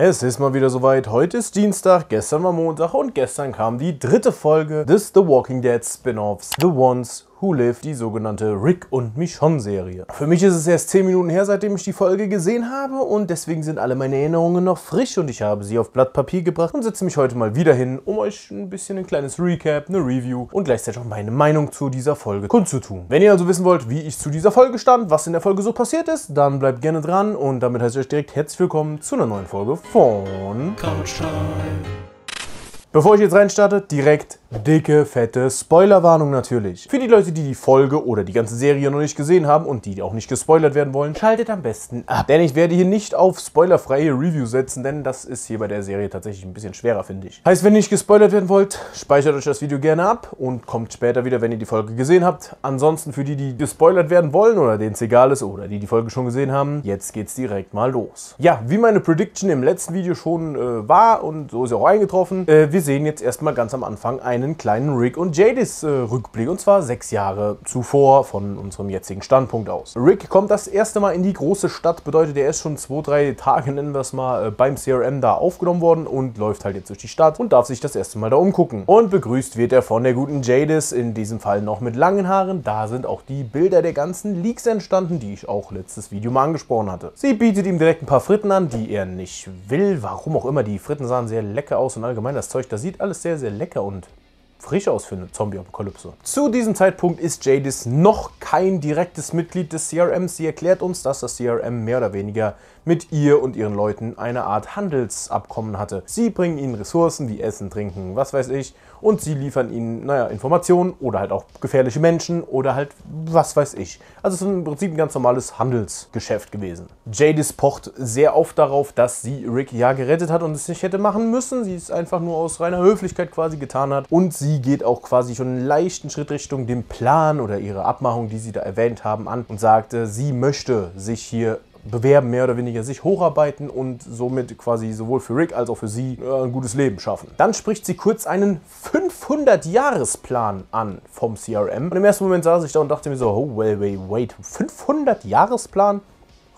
Es ist mal wieder soweit. Heute ist Dienstag, gestern war Montag und gestern kam die dritte Folge des The Walking Dead Spin-offs The Ones Who Live, die sogenannte Rick und Michonne-Serie. Für mich ist es erst 10 Minuten her, seitdem ich die Folge gesehen habe und deswegen sind alle meine Erinnerungen noch frisch und ich habe sie auf Blatt Papier gebracht und setze mich heute mal wieder hin, um euch ein bisschen ein kleines Recap, eine Review und gleichzeitig auch meine Meinung zu dieser Folge kundzutun. Wenn ihr also wissen wollt, wie ich zu dieser Folge stand, was in der Folge so passiert ist, dann bleibt gerne dran und damit heiße ich euch direkt herzlich willkommen zu einer neuen Folge von Couch Time. Bevor ich jetzt reinstarte, direkt Dicke, fette Spoilerwarnung natürlich. Für die Leute, die die Folge oder die ganze Serie noch nicht gesehen haben und die auch nicht gespoilert werden wollen, schaltet am besten ab. Denn ich werde hier nicht auf spoilerfreie Review setzen, denn das ist hier bei der Serie tatsächlich ein bisschen schwerer, finde ich. Heißt, wenn ihr nicht gespoilert werden wollt, speichert euch das Video gerne ab und kommt später wieder, wenn ihr die Folge gesehen habt. Ansonsten für die, die gespoilert werden wollen oder denen es egal ist oder die die Folge schon gesehen haben, jetzt geht's direkt mal los. Ja, wie meine Prediction im letzten Video schon äh, war und so ist sie auch eingetroffen, äh, wir sehen jetzt erstmal ganz am Anfang ein einen kleinen Rick und Jadis äh, Rückblick und zwar sechs Jahre zuvor von unserem jetzigen Standpunkt aus. Rick kommt das erste Mal in die große Stadt, bedeutet er ist schon zwei, drei Tage, nennen wir es mal, äh, beim CRM da aufgenommen worden und läuft halt jetzt durch die Stadt und darf sich das erste Mal da umgucken. Und begrüßt wird er von der guten Jadis, in diesem Fall noch mit langen Haaren. Da sind auch die Bilder der ganzen Leaks entstanden, die ich auch letztes Video mal angesprochen hatte. Sie bietet ihm direkt ein paar Fritten an, die er nicht will, warum auch immer. Die Fritten sahen sehr lecker aus und allgemein das Zeug da sieht alles sehr, sehr lecker und frisch aus für eine Zombie-Apokalypse. Zu diesem Zeitpunkt ist Jadis noch kein direktes Mitglied des CRM. Sie erklärt uns, dass das CRM mehr oder weniger mit ihr und ihren Leuten eine Art Handelsabkommen hatte. Sie bringen ihnen Ressourcen wie Essen, Trinken, was weiß ich, und sie liefern ihnen, naja, Informationen oder halt auch gefährliche Menschen oder halt was weiß ich. Also es ist im Prinzip ein ganz normales Handelsgeschäft gewesen. Jadis pocht sehr oft darauf, dass sie Rick ja gerettet hat und es nicht hätte machen müssen. Sie es einfach nur aus reiner Höflichkeit quasi getan hat und sie sie geht auch quasi schon einen leichten Schritt Richtung dem Plan oder ihrer Abmachung, die sie da erwähnt haben, an und sagt, sie möchte sich hier bewerben, mehr oder weniger sich hocharbeiten und somit quasi sowohl für Rick als auch für sie äh, ein gutes Leben schaffen. Dann spricht sie kurz einen 500-Jahresplan an vom CRM. Und im ersten Moment saß ich da und dachte mir so, oh, wait, wait, wait, 500-Jahresplan?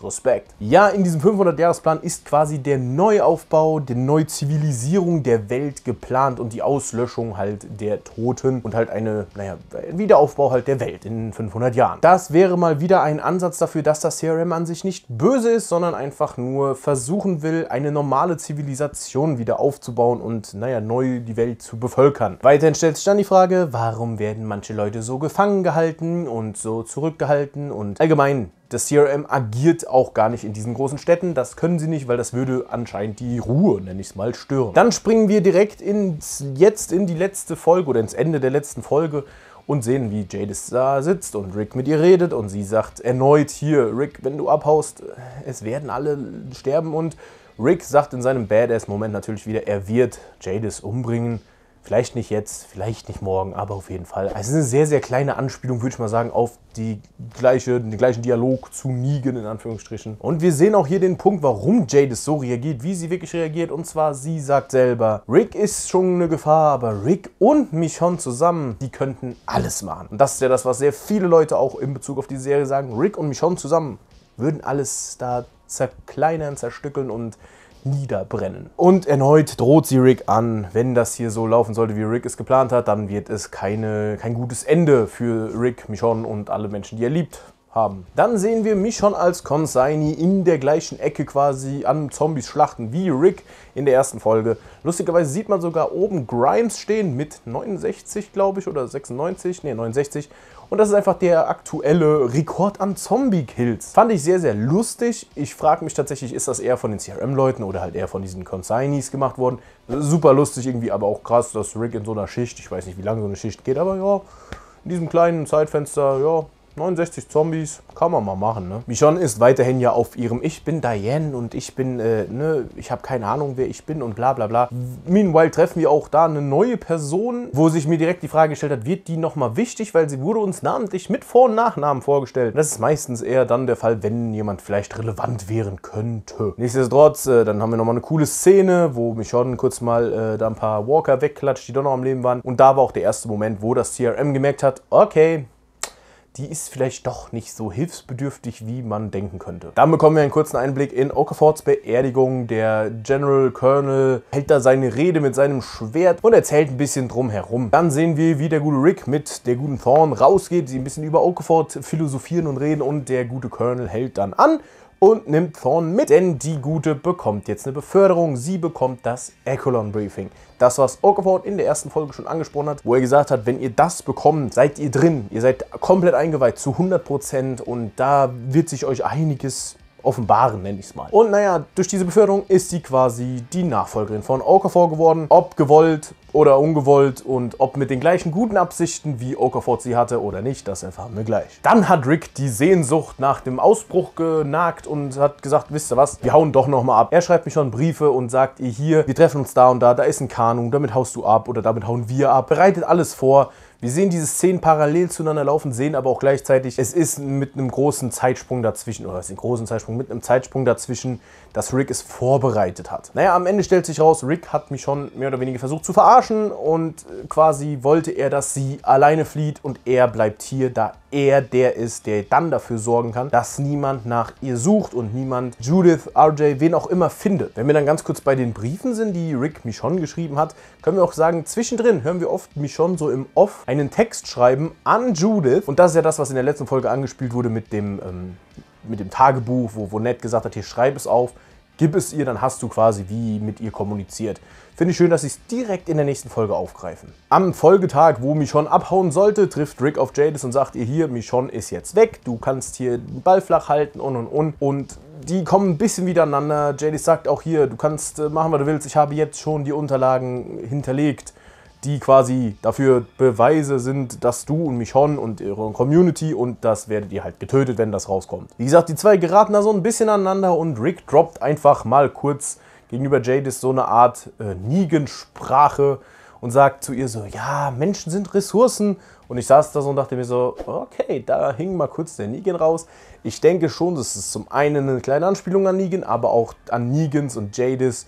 Respekt. Ja, in diesem 500-Jahresplan ist quasi der Neuaufbau, die Neuzivilisierung der Welt geplant und die Auslöschung halt der Toten und halt eine, naja, Wiederaufbau halt der Welt in 500 Jahren. Das wäre mal wieder ein Ansatz dafür, dass das CRM an sich nicht böse ist, sondern einfach nur versuchen will, eine normale Zivilisation wieder aufzubauen und, naja, neu die Welt zu bevölkern. Weiterhin stellt sich dann die Frage, warum werden manche Leute so gefangen gehalten und so zurückgehalten und allgemein das CRM agiert auch gar nicht in diesen großen Städten. Das können sie nicht, weil das würde anscheinend die Ruhe, nenne ich es mal, stören. Dann springen wir direkt ins, jetzt in die letzte Folge oder ins Ende der letzten Folge und sehen, wie Jadis da sitzt und Rick mit ihr redet und sie sagt erneut hier, Rick, wenn du abhaust, es werden alle sterben und Rick sagt in seinem Badass-Moment natürlich wieder, er wird Jadis umbringen Vielleicht nicht jetzt, vielleicht nicht morgen, aber auf jeden Fall. Also es ist eine sehr, sehr kleine Anspielung, würde ich mal sagen, auf die gleiche, den gleichen Dialog zu Negan in Anführungsstrichen. Und wir sehen auch hier den Punkt, warum Jade so reagiert, wie sie wirklich reagiert. Und zwar, sie sagt selber, Rick ist schon eine Gefahr, aber Rick und Michonne zusammen, die könnten alles machen. Und das ist ja das, was sehr viele Leute auch in Bezug auf die Serie sagen. Rick und Michonne zusammen würden alles da zerkleinern, zerstückeln und niederbrennen. Und erneut droht sie Rick an, wenn das hier so laufen sollte, wie Rick es geplant hat, dann wird es keine, kein gutes Ende für Rick, Michonne und alle Menschen, die er liebt haben. Dann sehen wir mich schon als Consignee in der gleichen Ecke quasi an Zombies schlachten wie Rick in der ersten Folge. Lustigerweise sieht man sogar oben Grimes stehen mit 69, glaube ich, oder 96, ne, 69. Und das ist einfach der aktuelle Rekord an Zombie-Kills. Fand ich sehr, sehr lustig. Ich frage mich tatsächlich, ist das eher von den CRM-Leuten oder halt eher von diesen Consignees gemacht worden? Super lustig irgendwie, aber auch krass, dass Rick in so einer Schicht, ich weiß nicht, wie lange so eine Schicht geht, aber ja, in diesem kleinen Zeitfenster, ja, 69 Zombies, kann man mal machen, ne? Michonne ist weiterhin ja auf ihrem Ich bin Diane und ich bin, äh, ne, ich habe keine Ahnung, wer ich bin und bla bla bla. Meanwhile treffen wir auch da eine neue Person, wo sich mir direkt die Frage gestellt hat, wird die nochmal wichtig, weil sie wurde uns namentlich mit Vor- und Nachnamen vorgestellt. Das ist meistens eher dann der Fall, wenn jemand vielleicht relevant wären könnte. Nichtsdestotrotz, äh, dann haben wir nochmal eine coole Szene, wo Michonne kurz mal äh, da ein paar Walker wegklatscht, die doch noch am Leben waren. Und da war auch der erste Moment, wo das CRM gemerkt hat, okay, die ist vielleicht doch nicht so hilfsbedürftig, wie man denken könnte. Dann bekommen wir einen kurzen Einblick in Okafords Beerdigung. Der General Colonel hält da seine Rede mit seinem Schwert und erzählt ein bisschen drumherum. Dann sehen wir, wie der gute Rick mit der guten Thorn rausgeht, sie ein bisschen über Okafor philosophieren und reden und der gute Colonel hält dann an und nimmt Thorn mit, denn die Gute bekommt jetzt eine Beförderung. Sie bekommt das Echolon Briefing. Das, was Okafor in der ersten Folge schon angesprochen hat, wo er gesagt hat, wenn ihr das bekommt, seid ihr drin. Ihr seid komplett eingeweiht zu 100% Prozent und da wird sich euch einiges offenbaren, nenne ich es mal. Und naja, durch diese Beförderung ist sie quasi die Nachfolgerin von Okafor geworden, ob gewollt oder ungewollt und ob mit den gleichen guten Absichten, wie Okafor sie hatte oder nicht, das erfahren wir gleich. Dann hat Rick die Sehnsucht nach dem Ausbruch genagt und hat gesagt, wisst ihr was, wir hauen doch nochmal ab. Er schreibt mir schon Briefe und sagt ihr hier, wir treffen uns da und da, da ist ein Kanu, damit haust du ab oder damit hauen wir ab. Bereitet alles vor, wir sehen diese Szenen parallel zueinander laufen, sehen aber auch gleichzeitig, es ist mit einem großen Zeitsprung dazwischen, oder es ist ein großen Zeitsprung, mit einem Zeitsprung dazwischen, dass Rick es vorbereitet hat. Naja, am Ende stellt sich raus, Rick hat mich schon mehr oder weniger versucht zu verarschen und äh, quasi wollte er, dass sie alleine flieht und er bleibt hier, da er der ist, der dann dafür sorgen kann, dass niemand nach ihr sucht und niemand Judith, RJ, wen auch immer findet. Wenn wir dann ganz kurz bei den Briefen sind, die Rick Michonne geschrieben hat, können wir auch sagen, zwischendrin hören wir oft Michonne so im Off einen Text schreiben an Judith. Und das ist ja das, was in der letzten Folge angespielt wurde mit dem, ähm, mit dem Tagebuch, wo, wo Ned gesagt hat, hier schreib es auf, gib es ihr, dann hast du quasi wie mit ihr kommuniziert. Finde ich schön, dass sie es direkt in der nächsten Folge aufgreifen. Am Folgetag, wo Michonne abhauen sollte, trifft Rick auf Jadis und sagt ihr hier, Michonne ist jetzt weg, du kannst hier den Ball flach halten und und und. Und die kommen ein bisschen wieder wiedereinander. Jadis sagt auch hier, du kannst äh, machen, was du willst, ich habe jetzt schon die Unterlagen hinterlegt die quasi dafür Beweise sind, dass du und Michonne und ihre Community und das werdet ihr halt getötet, wenn das rauskommt. Wie gesagt, die zwei geraten da so ein bisschen aneinander und Rick droppt einfach mal kurz gegenüber Jadis so eine Art äh, Negan-Sprache und sagt zu ihr so, ja, Menschen sind Ressourcen. Und ich saß da so und dachte mir so, okay, da hing mal kurz der Negan raus. Ich denke schon, das ist zum einen eine kleine Anspielung an Negan, aber auch an Negans und Jadis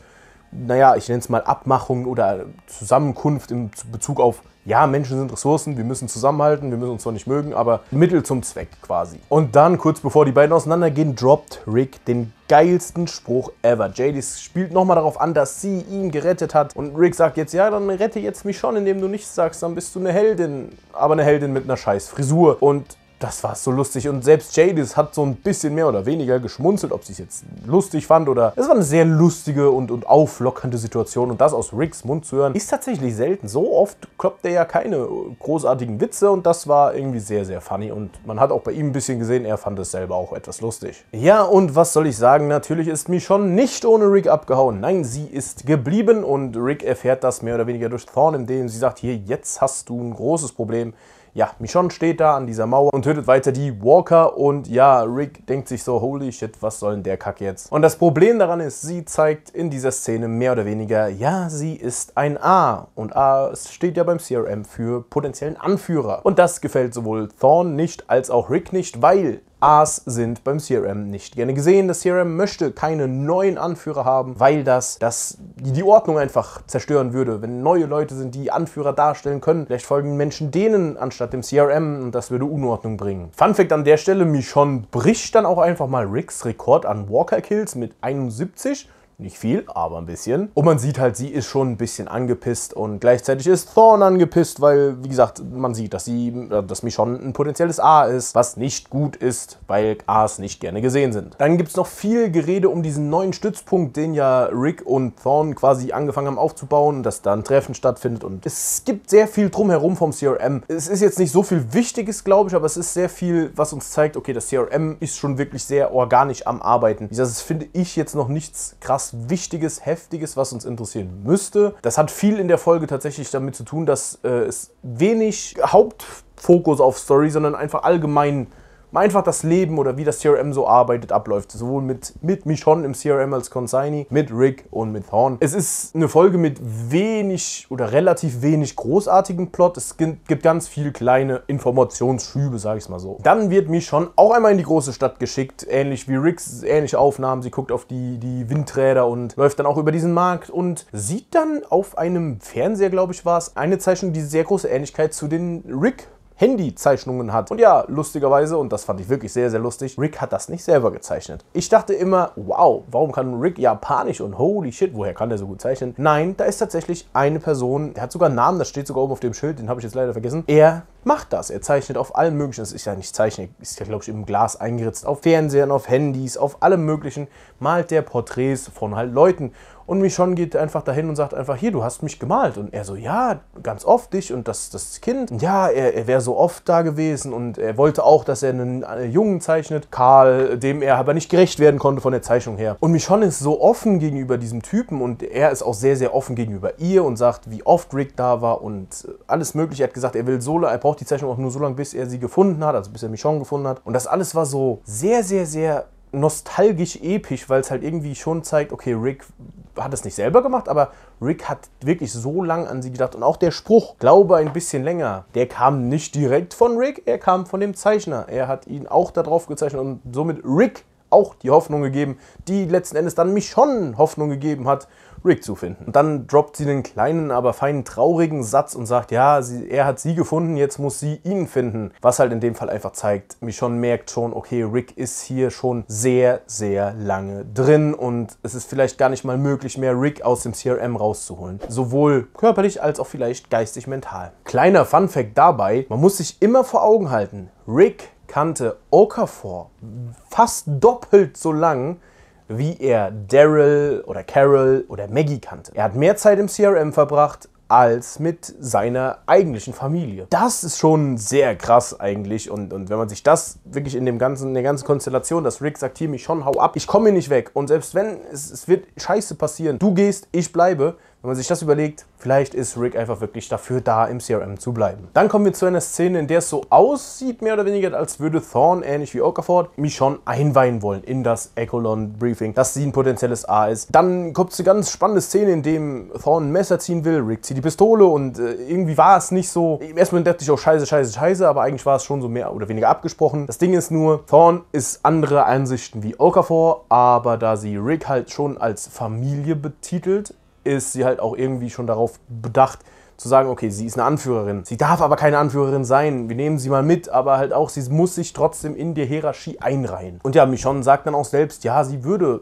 naja, ich nenne es mal Abmachung oder Zusammenkunft in Bezug auf, ja, Menschen sind Ressourcen, wir müssen zusammenhalten, wir müssen uns zwar nicht mögen, aber Mittel zum Zweck quasi. Und dann, kurz bevor die beiden auseinandergehen, droppt Rick den geilsten Spruch ever. JD spielt nochmal darauf an, dass sie ihn gerettet hat. Und Rick sagt jetzt, ja, dann rette jetzt mich schon, indem du nichts sagst, dann bist du eine Heldin. Aber eine Heldin mit einer scheiß Frisur. Und das war so lustig. Und selbst Jadis hat so ein bisschen mehr oder weniger geschmunzelt, ob sie es jetzt lustig fand oder. Es war eine sehr lustige und, und auflockernde Situation. Und das aus Ricks Mund zu hören, ist tatsächlich selten. So oft kloppt er ja keine großartigen Witze. Und das war irgendwie sehr, sehr funny. Und man hat auch bei ihm ein bisschen gesehen, er fand es selber auch etwas lustig. Ja, und was soll ich sagen? Natürlich ist Michonne nicht ohne Rick abgehauen. Nein, sie ist geblieben. Und Rick erfährt das mehr oder weniger durch Thorn, indem sie sagt: Hier, jetzt hast du ein großes Problem ja, Michonne steht da an dieser Mauer und tötet weiter die Walker und ja, Rick denkt sich so, holy shit, was soll denn der Kack jetzt? Und das Problem daran ist, sie zeigt in dieser Szene mehr oder weniger, ja, sie ist ein A und A steht ja beim CRM für potenziellen Anführer. Und das gefällt sowohl Thorn nicht als auch Rick nicht, weil A's sind beim CRM nicht gerne gesehen. Das CRM möchte keine neuen Anführer haben, weil das, das die Ordnung einfach zerstören würde. Wenn neue Leute sind, die Anführer darstellen können, vielleicht folgen Menschen denen anstatt dem CRM und das würde Unordnung bringen. Fun Fact an der Stelle, Michonne bricht dann auch einfach mal Ricks Rekord an Walker Kills mit 71. Nicht viel, aber ein bisschen. Und man sieht halt, sie ist schon ein bisschen angepisst und gleichzeitig ist Thorn angepisst, weil, wie gesagt, man sieht, dass sie, äh, dass Michonne ein potenzielles A ist, was nicht gut ist, weil A's nicht gerne gesehen sind. Dann gibt es noch viel Gerede um diesen neuen Stützpunkt, den ja Rick und Thorn quasi angefangen haben aufzubauen, dass da ein Treffen stattfindet und es gibt sehr viel drumherum vom CRM. Es ist jetzt nicht so viel Wichtiges, glaube ich, aber es ist sehr viel, was uns zeigt, okay, das CRM ist schon wirklich sehr organisch am Arbeiten. Wie gesagt, Das finde ich, jetzt noch nichts krass Wichtiges, Heftiges, was uns interessieren müsste. Das hat viel in der Folge tatsächlich damit zu tun, dass äh, es wenig Hauptfokus auf Story, sondern einfach allgemein mal einfach das Leben oder wie das CRM so arbeitet, abläuft. Sowohl mit, mit Michon im CRM als Consigny, mit Rick und mit Thorn. Es ist eine Folge mit wenig oder relativ wenig großartigen Plot. Es gibt ganz viel kleine Informationsschübe, sage ich mal so. Dann wird Michon auch einmal in die große Stadt geschickt, ähnlich wie Ricks, ähnliche Aufnahmen. Sie guckt auf die, die Windräder und läuft dann auch über diesen Markt und sieht dann auf einem Fernseher, glaube ich, war es, eine Zeichnung, die sehr große Ähnlichkeit zu den Rick Handyzeichnungen hat. Und ja, lustigerweise, und das fand ich wirklich sehr, sehr lustig, Rick hat das nicht selber gezeichnet. Ich dachte immer, wow, warum kann Rick Japanisch und holy shit, woher kann der so gut zeichnen? Nein, da ist tatsächlich eine Person, der hat sogar einen Namen, das steht sogar oben auf dem Schild, den habe ich jetzt leider vergessen. Er macht das. Er zeichnet auf allen Möglichen. Das ist ja nicht Zeichnen, ist ja, glaube ich, im Glas eingeritzt. Auf Fernsehern, auf Handys, auf allem Möglichen malt der Porträts von halt Leuten. Und Michonne geht einfach dahin und sagt einfach, hier, du hast mich gemalt. Und er so, ja, ganz oft dich und das, das Kind. Ja, er, er wäre so oft da gewesen und er wollte auch, dass er einen, einen äh, Jungen zeichnet. Karl, dem er aber nicht gerecht werden konnte von der Zeichnung her. Und Michonne ist so offen gegenüber diesem Typen und er ist auch sehr, sehr offen gegenüber ihr und sagt, wie oft Rick da war und äh, alles mögliche. Er hat gesagt, er will so er braucht die Zeichnung auch nur so lange, bis er sie gefunden hat, also bis er Michonne gefunden hat. Und das alles war so sehr, sehr, sehr nostalgisch episch, weil es halt irgendwie schon zeigt, okay, Rick hat es nicht selber gemacht, aber Rick hat wirklich so lang an sie gedacht. Und auch der Spruch, glaube ein bisschen länger, der kam nicht direkt von Rick, er kam von dem Zeichner. Er hat ihn auch darauf gezeichnet und somit Rick auch die Hoffnung gegeben, die letzten Endes dann mich schon Hoffnung gegeben hat Rick zu finden. Und dann droppt sie einen kleinen, aber feinen, traurigen Satz und sagt, ja, sie, er hat sie gefunden, jetzt muss sie ihn finden. Was halt in dem Fall einfach zeigt, Michonne merkt schon, okay, Rick ist hier schon sehr, sehr lange drin und es ist vielleicht gar nicht mal möglich mehr, Rick aus dem CRM rauszuholen. Sowohl körperlich als auch vielleicht geistig mental. Kleiner Fun fact dabei, man muss sich immer vor Augen halten, Rick kannte Okafor fast doppelt so lang wie er Daryl oder Carol oder Maggie kannte. Er hat mehr Zeit im CRM verbracht als mit seiner eigentlichen Familie. Das ist schon sehr krass eigentlich und, und wenn man sich das wirklich in, dem ganzen, in der ganzen Konstellation, dass Rick sagt, hier mich schon, hau ab, ich komme hier nicht weg und selbst wenn, es, es wird scheiße passieren, du gehst, ich bleibe, wenn man sich das überlegt, vielleicht ist Rick einfach wirklich dafür da, im CRM zu bleiben. Dann kommen wir zu einer Szene, in der es so aussieht, mehr oder weniger, als würde Thorn, ähnlich wie Okafor, schon einweihen wollen in das echolon briefing dass sie ein potenzielles A ist. Dann kommt es eine ganz spannende Szene, in dem Thorn ein Messer ziehen will, Rick zieht die Pistole und äh, irgendwie war es nicht so. Im ersten Moment dachte ich auch scheiße, scheiße, scheiße, aber eigentlich war es schon so mehr oder weniger abgesprochen. Das Ding ist nur, Thorn ist andere Einsichten wie Okafor, aber da sie Rick halt schon als Familie betitelt, ist sie halt auch irgendwie schon darauf bedacht, zu sagen, okay, sie ist eine Anführerin. Sie darf aber keine Anführerin sein. Wir nehmen sie mal mit, aber halt auch, sie muss sich trotzdem in die Hierarchie einreihen. Und ja, Michonne sagt dann auch selbst, ja, sie würde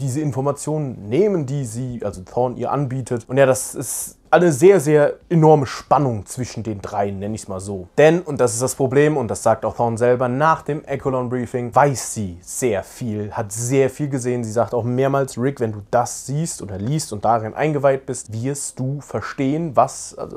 diese Informationen nehmen, die sie, also Thorn, ihr anbietet. Und ja, das ist eine sehr, sehr enorme Spannung zwischen den dreien, nenne ich es mal so. Denn, und das ist das Problem, und das sagt auch Thorn selber nach dem Echolon-Briefing, weiß sie sehr viel, hat sehr viel gesehen. Sie sagt auch mehrmals, Rick, wenn du das siehst oder liest und darin eingeweiht bist, wirst du verstehen, was, also,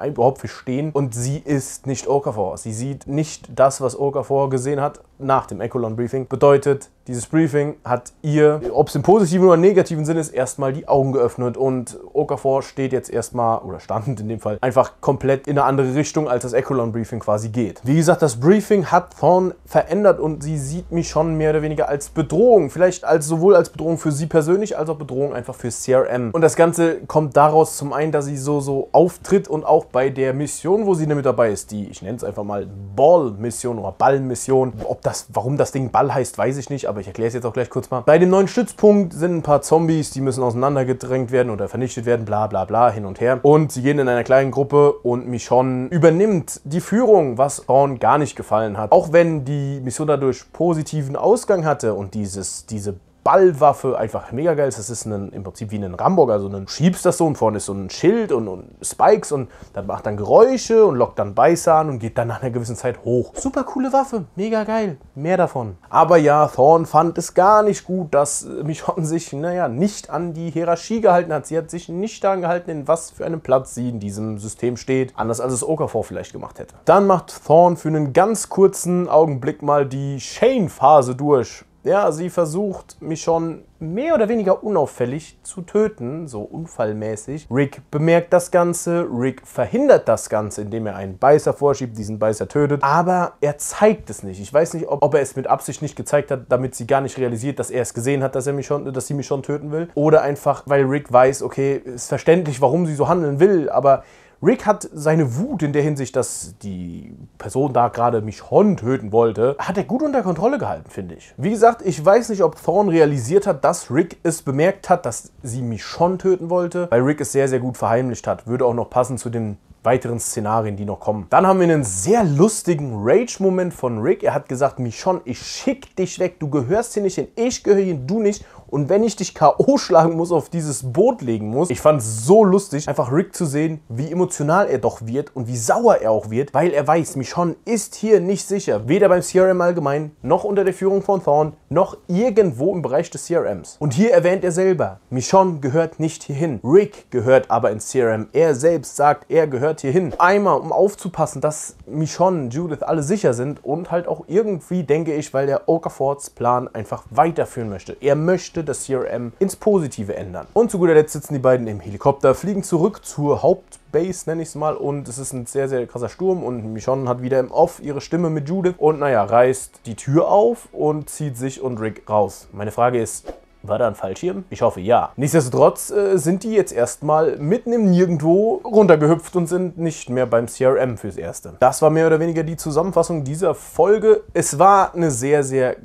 äh, überhaupt verstehen. Und sie ist nicht Okafor. Sie sieht nicht das, was Okafor gesehen hat nach dem Echolon-Briefing. Bedeutet, dieses Briefing hat ihr, ob es im positiven oder negativen Sinne ist, erstmal die Augen geöffnet und Okafor steht jetzt erstmal, oder stand in dem Fall, einfach komplett in eine andere Richtung, als das echolon briefing quasi geht. Wie gesagt, das Briefing hat Thorn verändert und sie sieht mich schon mehr oder weniger als Bedrohung. Vielleicht als sowohl als Bedrohung für sie persönlich, als auch Bedrohung einfach für CRM. Und das Ganze kommt daraus zum einen, dass sie so, so auftritt und auch bei der Mission, wo sie damit dabei ist, die, ich nenne es einfach mal Ball-Mission oder Ball-Mission. Ob das, warum das Ding Ball heißt, weiß ich nicht, aber aber ich erkläre es jetzt auch gleich kurz mal. Bei dem neuen Stützpunkt sind ein paar Zombies, die müssen auseinandergedrängt werden oder vernichtet werden, bla bla bla, hin und her. Und sie gehen in einer kleinen Gruppe und Michonne übernimmt die Führung, was Ron gar nicht gefallen hat. Auch wenn die Mission dadurch positiven Ausgang hatte und dieses, diese Ballwaffe, einfach mega geil. Das ist ein, im Prinzip wie ein Ramburger, so also ein schiebst das so und vorne ist so ein Schild und, und Spikes und dann macht dann Geräusche und lockt dann Beißer an und geht dann nach einer gewissen Zeit hoch. Super coole Waffe, mega geil, mehr davon. Aber ja, Thorn fand es gar nicht gut, dass äh, Michonne sich, naja, nicht an die Hierarchie gehalten hat. Sie hat sich nicht daran gehalten, in was für einen Platz sie in diesem System steht, anders als es Okafor vielleicht gemacht hätte. Dann macht Thorn für einen ganz kurzen Augenblick mal die Shane-Phase durch ja, sie versucht mich schon mehr oder weniger unauffällig zu töten, so unfallmäßig. Rick bemerkt das Ganze, Rick verhindert das Ganze, indem er einen Beißer vorschiebt, diesen Beißer tötet, aber er zeigt es nicht. Ich weiß nicht, ob, ob er es mit Absicht nicht gezeigt hat, damit sie gar nicht realisiert, dass er es gesehen hat, dass, er mich schon, dass sie mich schon töten will. Oder einfach, weil Rick weiß, okay, ist verständlich, warum sie so handeln will, aber Rick hat seine Wut in der Hinsicht, dass die Person da gerade mich Hon töten wollte, hat er gut unter Kontrolle gehalten, finde ich. Wie gesagt, ich weiß nicht, ob Thorn realisiert hat, dass Rick es bemerkt hat, dass sie mich schon töten wollte, weil Rick es sehr, sehr gut verheimlicht hat. Würde auch noch passen zu den weiteren Szenarien, die noch kommen. Dann haben wir einen sehr lustigen Rage-Moment von Rick. Er hat gesagt, Michonne, ich schick dich weg, du gehörst hier nicht hin, ich gehöre hin, du nicht und wenn ich dich K.O. schlagen muss, auf dieses Boot legen muss. Ich fand es so lustig, einfach Rick zu sehen, wie emotional er doch wird und wie sauer er auch wird, weil er weiß, Michonne ist hier nicht sicher. Weder beim CRM allgemein, noch unter der Führung von Thorn, noch irgendwo im Bereich des CRMs. Und hier erwähnt er selber, Michonne gehört nicht hierhin. Rick gehört aber ins CRM. Er selbst sagt, er gehört hierhin. Einmal, um aufzupassen, dass Michonne, Judith alle sicher sind und halt auch irgendwie, denke ich, weil der Okafords Plan einfach weiterführen möchte. Er möchte möchte das CRM ins Positive ändern. Und zu guter Letzt sitzen die beiden im Helikopter, fliegen zurück zur Hauptbase, nenne ich es mal. Und es ist ein sehr, sehr krasser Sturm. Und Michonne hat wieder im Off ihre Stimme mit Judith. Und naja, reißt die Tür auf und zieht sich und Rick raus. Meine Frage ist, war da ein Fallschirm? Ich hoffe ja. Nichtsdestotrotz äh, sind die jetzt erstmal mitten im Nirgendwo runtergehüpft und sind nicht mehr beim CRM fürs Erste. Das war mehr oder weniger die Zusammenfassung dieser Folge. Es war eine sehr, sehr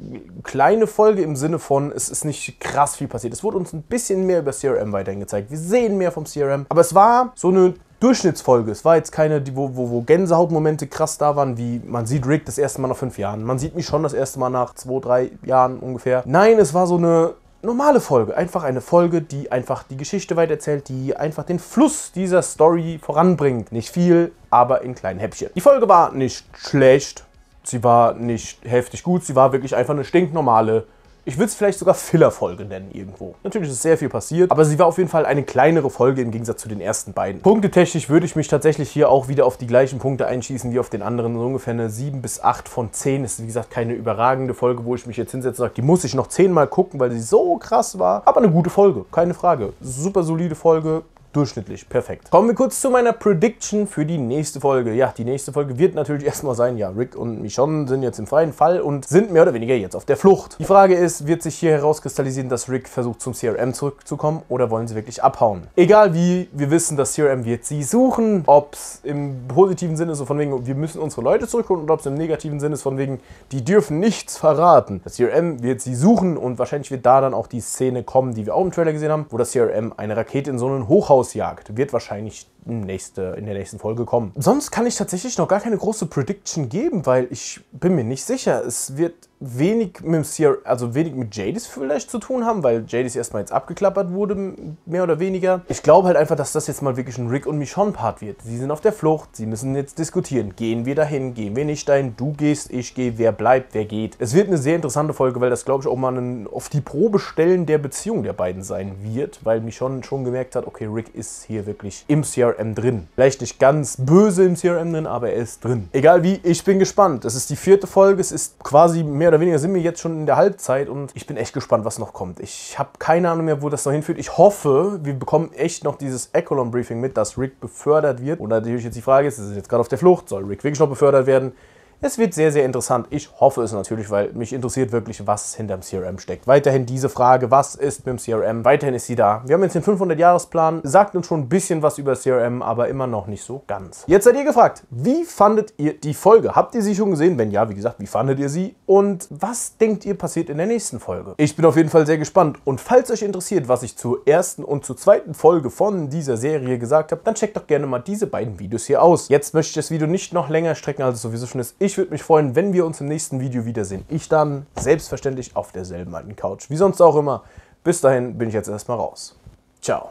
kleine Folge im Sinne von, es ist nicht krass viel passiert. Es wurde uns ein bisschen mehr über CRM weiterhin gezeigt. Wir sehen mehr vom CRM. Aber es war so eine Durchschnittsfolge. Es war jetzt keine, wo, wo, wo Gänsehautmomente krass da waren, wie man sieht Rick das erste Mal nach fünf Jahren. Man sieht mich schon das erste Mal nach zwei, drei Jahren ungefähr. Nein, es war so eine normale Folge. Einfach eine Folge, die einfach die Geschichte weitererzählt, die einfach den Fluss dieser Story voranbringt. Nicht viel, aber in kleinen Häppchen. Die Folge war nicht schlecht, sie war nicht heftig gut, sie war wirklich einfach eine stinknormale ich würde es vielleicht sogar Filler-Folge nennen irgendwo. Natürlich ist sehr viel passiert, aber sie war auf jeden Fall eine kleinere Folge im Gegensatz zu den ersten beiden. Punktetechnisch würde ich mich tatsächlich hier auch wieder auf die gleichen Punkte einschießen wie auf den anderen. So ungefähr eine 7 bis 8 von 10. Ist wie gesagt keine überragende Folge, wo ich mich jetzt hinsetze und sage, die muss ich noch 10 mal gucken, weil sie so krass war. Aber eine gute Folge, keine Frage. Super solide Folge, Durchschnittlich, perfekt. Kommen wir kurz zu meiner Prediction für die nächste Folge. Ja, die nächste Folge wird natürlich erstmal sein, ja, Rick und Michonne sind jetzt im freien Fall und sind mehr oder weniger jetzt auf der Flucht. Die Frage ist, wird sich hier herauskristallisieren, dass Rick versucht zum CRM zurückzukommen oder wollen sie wirklich abhauen? Egal wie, wir wissen, dass CRM wird sie suchen. Ob es im positiven Sinne so von wegen, wir müssen unsere Leute zurückholen oder ob es im negativen Sinne ist von wegen, die dürfen nichts verraten. Das CRM wird sie suchen und wahrscheinlich wird da dann auch die Szene kommen, die wir auch im Trailer gesehen haben, wo das CRM eine Rakete in so einen Hochhaus rausjagt. Wird wahrscheinlich nächste, in der nächsten Folge kommen. Sonst kann ich tatsächlich noch gar keine große Prediction geben, weil ich bin mir nicht sicher. Es wird wenig mit, Sierra, also wenig mit Jadis vielleicht zu tun haben, weil Jadis erstmal jetzt abgeklappert wurde, mehr oder weniger. Ich glaube halt einfach, dass das jetzt mal wirklich ein Rick und Michonne-Part wird. Sie sind auf der Flucht, sie müssen jetzt diskutieren. Gehen wir dahin, gehen wir nicht dahin, du gehst, ich gehe, wer bleibt, wer geht. Es wird eine sehr interessante Folge, weil das, glaube ich, auch mal ein, auf die Probe stellen der Beziehung der beiden sein wird, weil Michonne schon gemerkt hat, okay, Rick ist hier wirklich im CRM drin. Vielleicht nicht ganz böse im CRM drin, aber er ist drin. Egal wie, ich bin gespannt. Es ist die vierte Folge, es ist quasi mehr mehr oder weniger sind wir jetzt schon in der Halbzeit und ich bin echt gespannt, was noch kommt. Ich habe keine Ahnung mehr, wo das noch hinführt. Ich hoffe, wir bekommen echt noch dieses Echolon-Briefing mit, dass Rick befördert wird. Und natürlich jetzt die Frage ist, ist jetzt gerade auf der Flucht, soll Rick wirklich noch befördert werden? Es wird sehr, sehr interessant. Ich hoffe es natürlich, weil mich interessiert wirklich, was hinterm CRM steckt. Weiterhin diese Frage, was ist mit dem CRM? Weiterhin ist sie da. Wir haben jetzt den 500 jahres plan sagt uns schon ein bisschen was über CRM, aber immer noch nicht so ganz. Jetzt seid ihr gefragt, wie fandet ihr die Folge? Habt ihr sie schon gesehen? Wenn ja, wie gesagt, wie fandet ihr sie? Und was denkt ihr passiert in der nächsten Folge? Ich bin auf jeden Fall sehr gespannt. Und falls euch interessiert, was ich zur ersten und zur zweiten Folge von dieser Serie gesagt habe, dann checkt doch gerne mal diese beiden Videos hier aus. Jetzt möchte ich das Video nicht noch länger strecken, als es sowieso schon ist. Ich ich würde mich freuen, wenn wir uns im nächsten Video wiedersehen. Ich dann selbstverständlich auf derselben alten Couch, wie sonst auch immer. Bis dahin bin ich jetzt erstmal raus. Ciao.